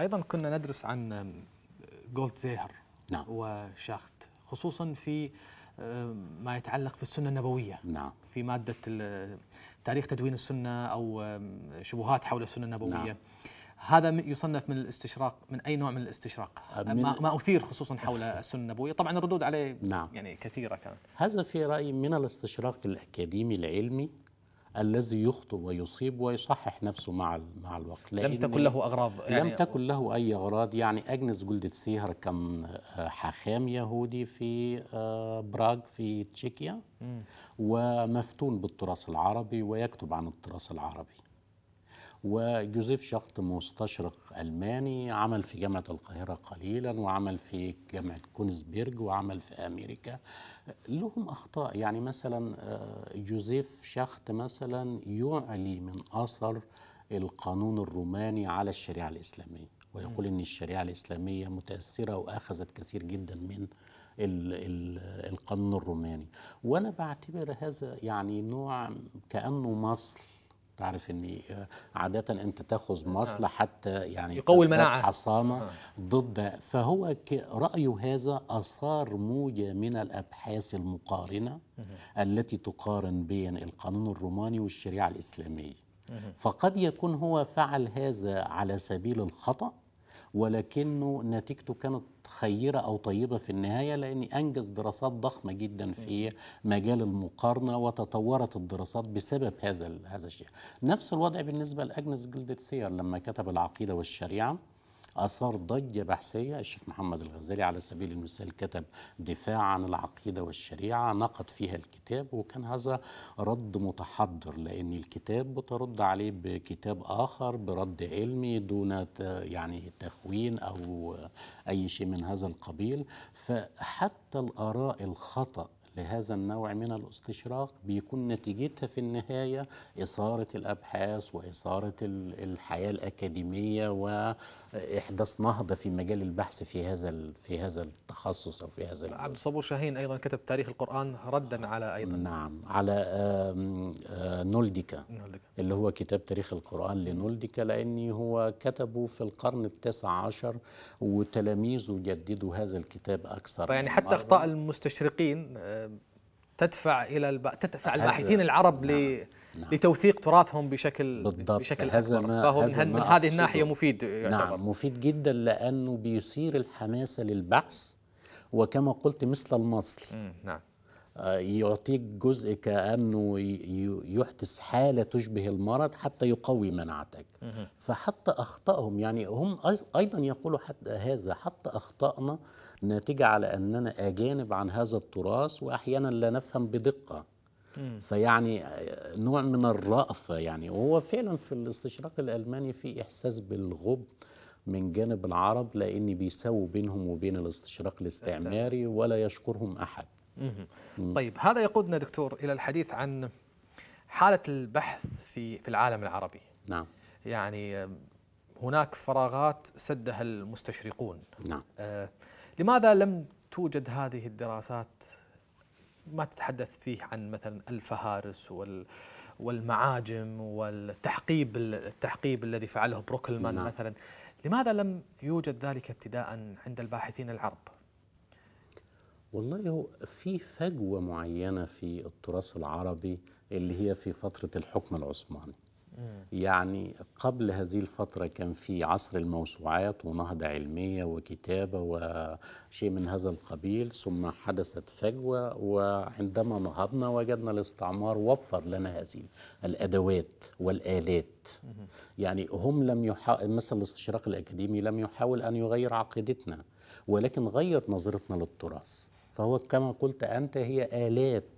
أيضا كنا ندرس عن جولد زيهر نعم. وشاخت خصوصا في أه، ما يتعلق في السنة النبوية نعم. في مادة تاريخ تدوين السنة أو شبهات حول السنة النبوية نعم. هذا يصنف من الاستشراق من اي نوع من الاستشراق من ما, ما اثير خصوصا حول السنه النبويه طبعا الردود عليه نعم يعني كثيره كانت هذا في رايي من الاستشراق الاكاديمي العلمي الذي يخطئ ويصيب ويصحح نفسه مع مع الوقت لم تكن له اغراض يعني لم تكن له اي اغراض يعني اجنس جولدت سيهر كان آه، حاخام يهودي في آه، براغ في تشيكيا ومفتون بالتراث العربي ويكتب عن التراث العربي وجوزيف شخط مستشرق ألماني عمل في جامعة القاهرة قليلا وعمل في جامعة كونزبيرج وعمل في أمريكا لهم أخطاء يعني مثلا آه، جوزيف شخط مثلا يعلي من أثر القانون الروماني على الشريعة الإسلامية ويقول أن الشريعة الإسلامية متأثرة وأخذت كثير جدا من القانون الروماني وأنا بعتبر هذا يعني نوع كأنه مصل تعرف ان آه، عاده انت تاخذ مصل آه. حتى يعني يقوي المناعه حصانه آه. ضد فهو رايه هذا اثار موجه من الابحاث المقارنه آه. التي تقارن بين القانون الروماني والشريعه الاسلاميه آه. فقد يكون هو فعل هذا على سبيل الخطأ ولكنه نتيجته كانت خيرة أو طيبة في النهاية لأن أنجز دراسات ضخمة جدا في مجال المقارنة وتطورت الدراسات بسبب هذا هذا الشيء نفس الوضع بالنسبة لأجنس جلدت سير لما كتب العقيدة والشريعة أثار ضجة بحثية الشيخ محمد الغزالي على سبيل المثال كتب دفاع عن العقيدة والشريعة نقد فيها الكتاب وكان هذا رد متحضر لأن الكتاب بترد عليه بكتاب آخر برد علمي دون يعني تخوين أو أي شيء من هذا القبيل فحتى الآراء الخطأ لهذا النوع من الاستشراق بيكون نتيجتها في النهاية إثارة الأبحاث وإثارة الحياة الأكاديمية وإحداث نهضة في مجال البحث في هذا في هذا التخصص أو في هذا عبد الصبور شاهين أيضا كتب تاريخ القرآن ردا على أيضا نعم على آه، نولديكا اللي هو كتاب تاريخ القرآن لنولديكا لأن هو كتبه في القرن التاسع عشر وتلاميذه جددوا هذا الكتاب أكثر يعني حتى أخطاء المستشرقين آه، تدفع الى الب... تدفع الباحثين العرب نعم. ل... نعم. لتوثيق تراثهم بشكل بالضبط. بشكل هذا ما فهو هذا من, من هذه الناحيه مفيد يعتبر. نعم مفيد جدا لانه بيثير الحماسه للبحث وكما قلت مثل المصل نعم آه، يعطيك جزء كأنه يحدث حالة تشبه المرض حتى يقوي مناعتك فحتى أخطائهم يعني هم أيضا يقولوا حتى هذا حتى أخطائنا ناتجة على أننا أجانب عن هذا التراث وأحيانا لا نفهم بدقة فيعني آه، نوع من الرأفة يعني وهو فعلا في الاستشراق الألماني في إحساس بالغب من جانب العرب لأن بيساووا بينهم وبين الاستشراق الاستعماري ولا يشكرهم أحد طيب هذا يقودنا دكتور إلى الحديث عن حالة البحث في في العالم العربي نعم يعني آه، هناك فراغات سدها المستشرقون نعم آه لماذا لم توجد هذه الدراسات ما تتحدث فيه عن مثلا الفهارس وال والمعاجم والتحقيب التحقيب الذي فعله بروكلمان نعم. مثلا لماذا لم يوجد ذلك ابتداء عند الباحثين العرب والله هو في فجوه معينه في التراث العربي اللي هي في فتره الحكم العثماني يعني قبل هذه الفترة كان في عصر الموسوعات ونهضة علمية وكتابة وشيء من هذا القبيل ثم حدثت فجوة وعندما نهضنا وجدنا الاستعمار وفر لنا هذه الأدوات والآلات يعني هم لم يحاول مثل الاستشراق الأكاديمي لم يحاول أن يغير عقيدتنا ولكن غير نظرتنا للتراث فهو كما قلت أنت هي آلات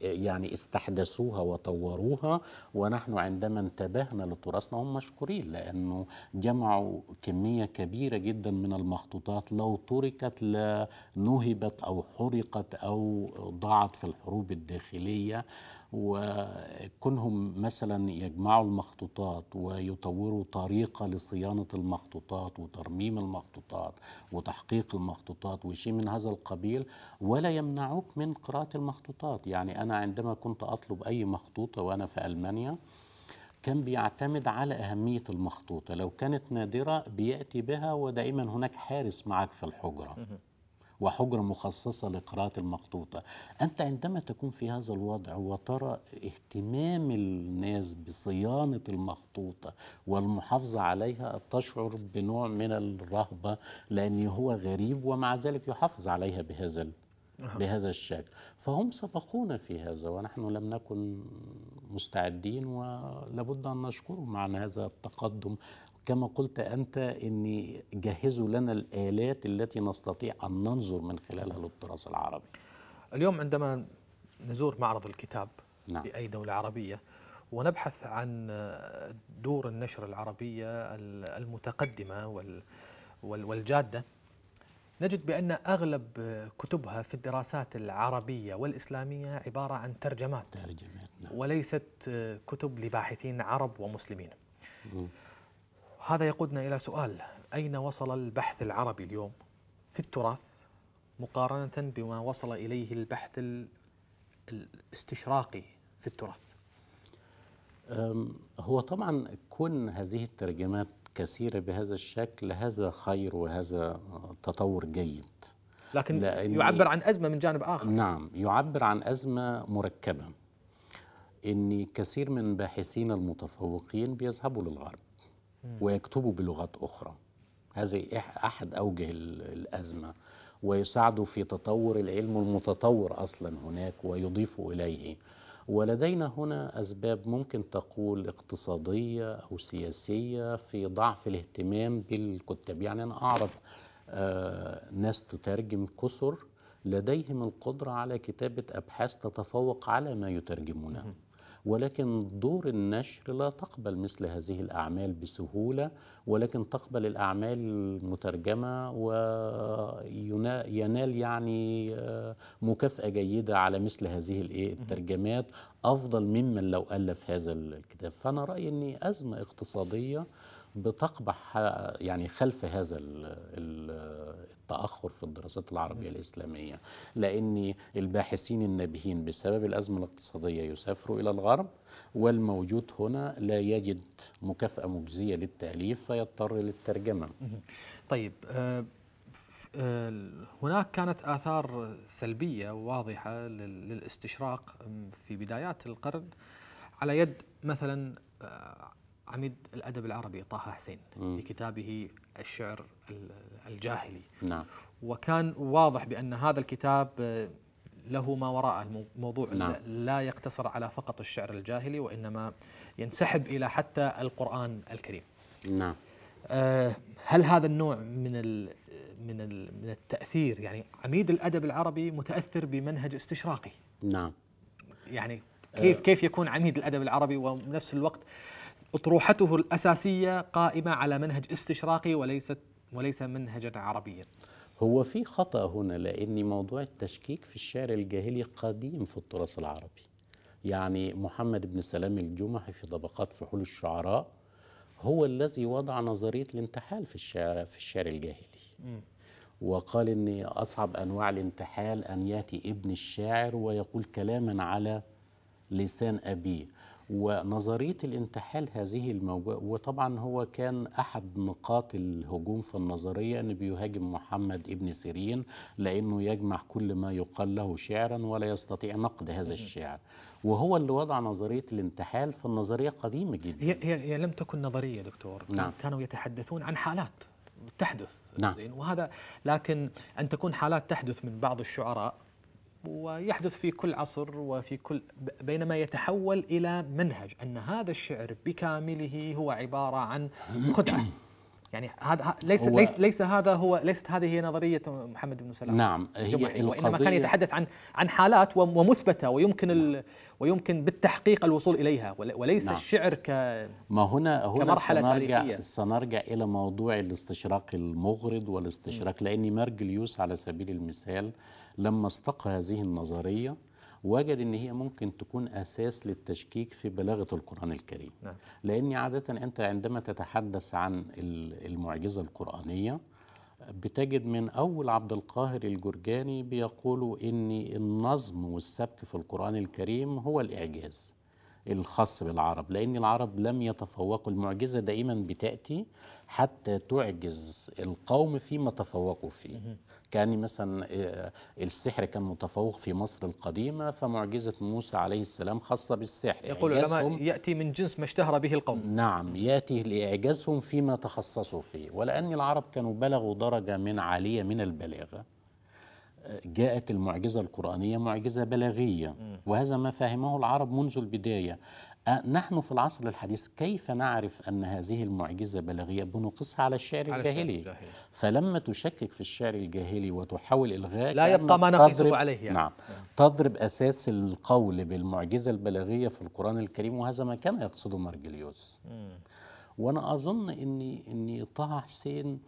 يعني استحدثوها وطوروها ونحن عندما انتبهنا لتراثنا هم مشكورين لأنه جمعوا كمية كبيرة جدا من المخطوطات لو تركت لنهبت أو حرقت أو ضاعت في الحروب الداخلية وكونهم مثلا يجمعوا المخطوطات ويطوروا طريقة لصيانة المخطوطات وترميم المخطوطات وتحقيق المخطوطات وشيء من هذا القبيل ولا يمنعوك من قراءة المخطوطات يعني أنا أنا عندما كنت أطلب أي مخطوطة وأنا في ألمانيا كان بيعتمد على أهمية المخطوطة لو كانت نادرة بيأتي بها ودائما هناك حارس معك في الحجرة وحجرة مخصصة لقراءة المخطوطة أنت عندما تكون في هذا الوضع وترى اهتمام الناس بصيانة المخطوطة والمحافظة عليها تشعر بنوع من الرهبة لأن هو غريب ومع ذلك يحافظ عليها بهذا نعم. بهذا الشكل فهم سبقونا في هذا ونحن لم نكن مستعدين ولابد أن نشكرهم عن هذا التقدم كما قلت أنت أن جهزوا لنا الآلات التي نستطيع أن ننظر من خلالها للتراث العربي اليوم عندما نزور معرض الكتاب نعم. في أي دولة عربية ونبحث عن دور النشر العربية المتقدمة والجادة نجد بأن أغلب كتبها في الدراسات العربية والإسلامية عبارة عن ترجمات, ترجمات نعم. وليست كتب لباحثين عرب ومسلمين هذا يقودنا إلى سؤال أين وصل البحث العربي اليوم في التراث مقارنة بما وصل إليه البحث الاستشراقي في التراث هو طبعا كون هذه الترجمات كثيرة بهذا الشكل هذا خير وهذا تطور جيد لكن يعبر عن أزمة من جانب آخر نعم يعبر عن أزمة مركبة أن كثير من باحثين المتفوقين بيذهبوا للغرب ويكتبوا بلغات أخرى هذه أحد أوجه الأزمة ويساعدوا في تطور العلم المتطور أصلا هناك ويضيفوا إليه ولدينا هنا أسباب ممكن تقول اقتصادية أو سياسية في ضعف الاهتمام بالكتاب يعني أنا أعرف آه، ناس تترجم كثر لديهم القدرة على كتابة أبحاث تتفوق على ما يترجمونه ولكن دور النشر لا تقبل مثل هذه الأعمال بسهولة ولكن تقبل الأعمال المترجمة وينال يعني آه، مكافأة جيدة على مثل هذه الترجمات أفضل ممن لو ألف هذا الكتاب فأنا رأيي أن أزمة اقتصادية بتقبح يعني خلف هذا التأخر في الدراسات العربية الإسلامية لأن الباحثين النابهين بسبب الأزمة الاقتصادية يسافروا إلى الغرب والموجود هنا لا يجد مكافأة مجزية للتأليف فيضطر للترجمة طيب آه، آه، هناك كانت آثار سلبية واضحة للاستشراق في بدايات القرن على يد مثلا آه، عميد الادب العربي طه حسين في كتابه الشعر الجاهلي نعم وكان واضح بان هذا الكتاب آه، له ما وراء الموضوع نعم. لا يقتصر على فقط الشعر الجاهلي وانما ينسحب الى حتى القران الكريم نعم آه، هل هذا النوع من ال من ال من التاثير يعني عميد الادب العربي متاثر بمنهج استشراقي نعم يعني آه. كيف كيف يكون عميد الادب العربي ونفس الوقت أطروحته الأساسية قائمة على منهج استشراقي وليست وليس منهجا عربيا هو في خطأ هنا لأن موضوع التشكيك في الشعر الجاهلي قديم في التراث العربي يعني محمد بن سلام الجمحي في طبقات فحول الشعراء هو الذي وضع نظرية الانتحال في الشعر في الشعر الجاهلي وقال ان اصعب انواع الانتحال ان ياتي ابن الشاعر ويقول كلاما على لسان ابيه ونظرية الانتحال هذه الموجودة وطبعا هو كان أحد نقاط الهجوم في النظرية أن بيهاجم محمد ابن سيرين لأنه يجمع كل ما يقال له شعرا ولا يستطيع نقد هذا الشعر وهو اللي وضع نظرية الانتحال في النظرية قديمة جدا هي, هي لم تكن نظرية دكتور نعم. كانوا يتحدثون عن حالات تحدث نعم. وهذا لكن أن تكون حالات تحدث من بعض الشعراء ويحدث في كل عصر وفي كل بينما يتحول الى منهج ان هذا الشعر بكامله هو عباره عن خدعه يعني هذا ليس ليس ليس هذا هو ليست هذه هي نظريه محمد بن سلام نعم هي يعني، وانما كان يتحدث عن عن حالات ومثبته ويمكن نعم ويمكن بالتحقيق الوصول اليها وليس نعم الشعر ك ما هنا هنا كمرحله سنرجع تاريخيه سنرجع الى موضوع الاستشراق المغرض والاستشراق لاني مرج اليوس على سبيل المثال لما استقى هذه النظرية وجد ان هي ممكن تكون اساس للتشكيك في بلاغه القران الكريم نعم. لان عاده انت عندما تتحدث عن المعجزه القرانيه بتجد من اول عبد القاهر الجرجاني بيقولوا ان النظم والسبك في القران الكريم هو الاعجاز الخاص بالعرب لأن العرب لم يتفوقوا المعجزة دائما بتأتي حتى تعجز القوم فيما تفوقوا فيه كان مثلا آه، السحر كان متفوق في مصر القديمة فمعجزة موسى عليه السلام خاصة بالسحر يقول العلماء يأتي من جنس ما اشتهر به القوم نعم يأتي لإعجازهم فيما تخصصوا فيه ولأن العرب كانوا بلغوا درجة من عالية من البلاغة جاءت المعجزة القرآنية معجزة بلاغية وهذا ما فهمه العرب منذ البداية نحن في العصر الحديث كيف نعرف أن هذه المعجزة بلاغية بنقصها على الشعر الجاهلي فلما تشكك في الشعر الجاهلي وتحاول إلغاء لا يبقى ما نقصه عليه يعني. نعم. نعم تضرب أساس القول بالمعجزة البلاغية في القرآن الكريم وهذا ما كان يقصده مرجليوس وأنا أظن أني, أن طه حسين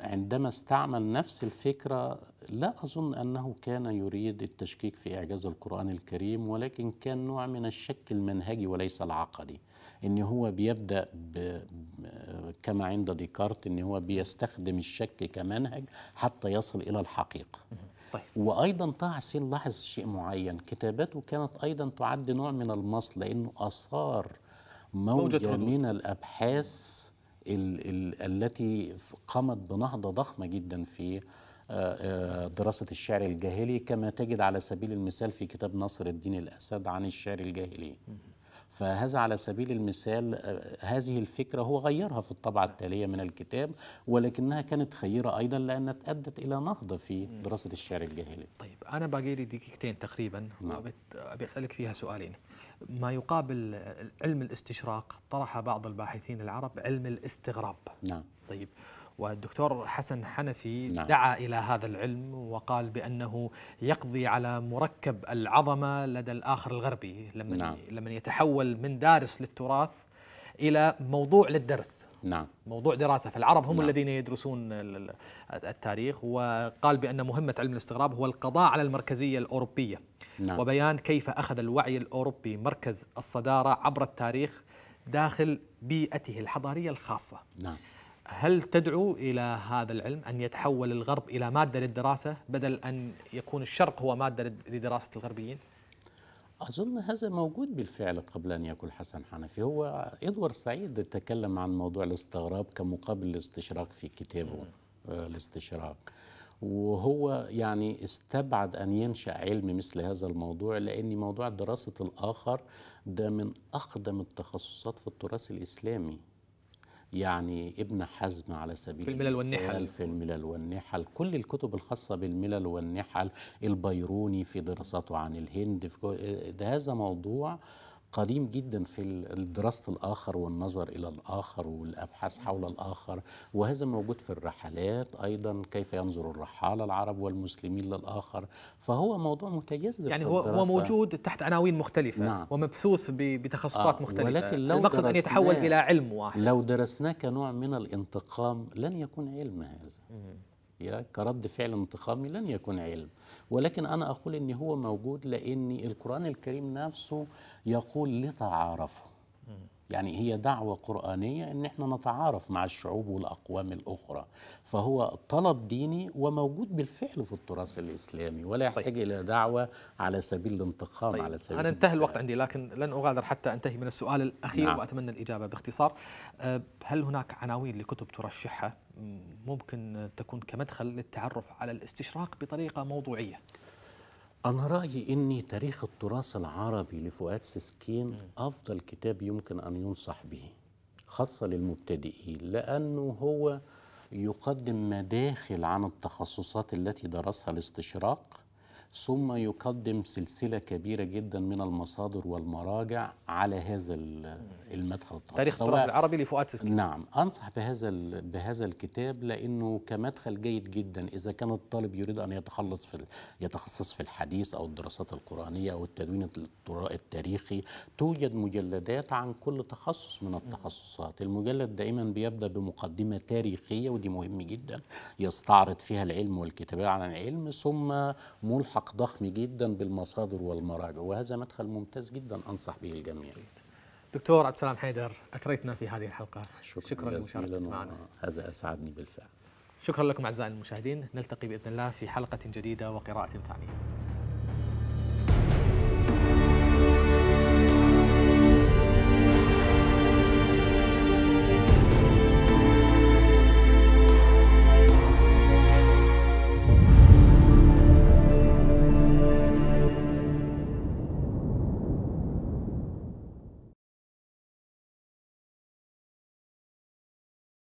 عندما استعمل نفس الفكرة لا أظن أنه كان يريد التشكيك في إعجاز القرآن الكريم ولكن كان نوع من الشك المنهجي وليس العقدي إن هو بيبدأ ب... كما عند ديكارت إن هو بيستخدم الشك كمنهج حتى يصل إلى الحقيقة طيب. وايضا طه حسين لاحظ شيء معين كتاباته كانت ايضا تعد نوع من المصل لانه اثار موجه, موجة من الابحاث ال ال التي قامت بنهضة ضخمة جدا في آه، آه، دراسة الشعر الجاهلي كما تجد على سبيل المثال في كتاب نصر الدين الأسد عن الشعر الجاهلي فهذا على سبيل المثال آه، هذه الفكرة هو غيرها في الطبعة التالية من الكتاب ولكنها كانت خيرة أيضا لأنها تأدت إلى نهضة في دراسة الشعر الجاهلي طيب أنا باقي لي دقيقتين تقريبا نعم. أبي أسألك فيها سؤالين ما يقابل علم الاستشراق طرح بعض الباحثين العرب علم الاستغراب نعم طيب والدكتور حسن حنفي نعم. دعا إلى هذا العلم وقال بأنه يقضي على مركب العظمة لدى الآخر الغربي لما, نعم. لما يتحول من دارس للتراث الى موضوع للدرس نعم موضوع دراسه فالعرب هم نعم. الذين يدرسون التاريخ وقال بان مهمه علم الاستغراب هو القضاء على المركزيه الاوروبيه نعم. وبيان كيف اخذ الوعي الاوروبي مركز الصداره عبر التاريخ داخل بيئته الحضاريه الخاصه نعم هل تدعو الى هذا العلم ان يتحول الغرب الى ماده للدراسه بدل ان يكون الشرق هو ماده لدراسه الغربيين؟ أظن هذا موجود بالفعل قبل أن يكون حسن حنفي هو إدوار سعيد تكلم عن موضوع الاستغراب كمقابل الاستشراق في كتابه آه، الاستشراق وهو يعني استبعد أن ينشأ علم مثل هذا الموضوع لأن موضوع دراسة الآخر ده من أقدم التخصصات في التراث الإسلامي يعني ابن حزم على سبيل في الملل والنحل في الملل والنحل كل الكتب الخاصة بالملل والنحل البيروني في دراساته عن الهند في آه، هذا موضوع قديم جدا في دراسة الآخر والنظر إلى الآخر والأبحاث حول الآخر وهذا موجود في الرحلات أيضا كيف ينظر الرحالة العرب والمسلمين للآخر فهو موضوع متجذر يعني هو, هو موجود تحت عناوين مختلفة نعم. ومبثوث بتخصصات آه مختلفة ولكن لو المقصد أن يتحول إلى علم واحد لو درسناه كنوع من الانتقام لن يكون علم هذا يا كرد فعل انتقامي لن يكون علم ولكن أنا أقول إن هو موجود لأن القرآن الكريم نفسه يقول لتعارفوا يعني هي دعوة قرآنية إن إحنا نتعارف مع الشعوب والأقوام الأخرى فهو طلب ديني وموجود بالفعل في التراث الإسلامي ولا طيب. يحتاج طيب. إلى دعوة على سبيل الانتقام طيب. على سبيل أنا انتهى الوقت عندي لكن لن أغادر حتى أنتهي من السؤال الأخير نعم. وأتمنى الإجابة باختصار أه، هل هناك عناوين لكتب ترشحها ممكن تكون كمدخل للتعرف على الاستشراق بطريقة موضوعية أنا رأيي أن تاريخ التراث العربي لفؤاد سسكين أفضل كتاب يمكن أن ينصح به خاصة للمبتدئين لأنه هو يقدم مداخل عن التخصصات التي درسها الاستشراق ثم يقدم سلسله كبيره جدا من المصادر والمراجع على هذا المدخل التاريخي تاريخ التراث العربي لفؤاد سيسكي نعم انصح بهذا بهذا الكتاب لانه كمدخل جيد جدا اذا كان الطالب يريد ان يتخلص في يتخصص في الحديث او الدراسات القرانيه او التدوين التاريخي توجد مجلدات عن كل تخصص من التخصصات المجلد دائما بيبدا بمقدمه تاريخيه ودي مهم جدا يستعرض فيها العلم والكتابه عن العلم ثم ملحق ملحق ضخم جدا بالمصادر والمراجع وهذا مدخل ممتاز جدا أنصح به الجميع دكتور عبد السلام حيدر أثريتنا في هذه الحلقة شكرا, شكرا للمشاركه معنا هذا أسعدني بالفعل شكرا لكم أعزائي المشاهدين نلتقي بإذن الله في حلقة جديدة وقراءة ثانية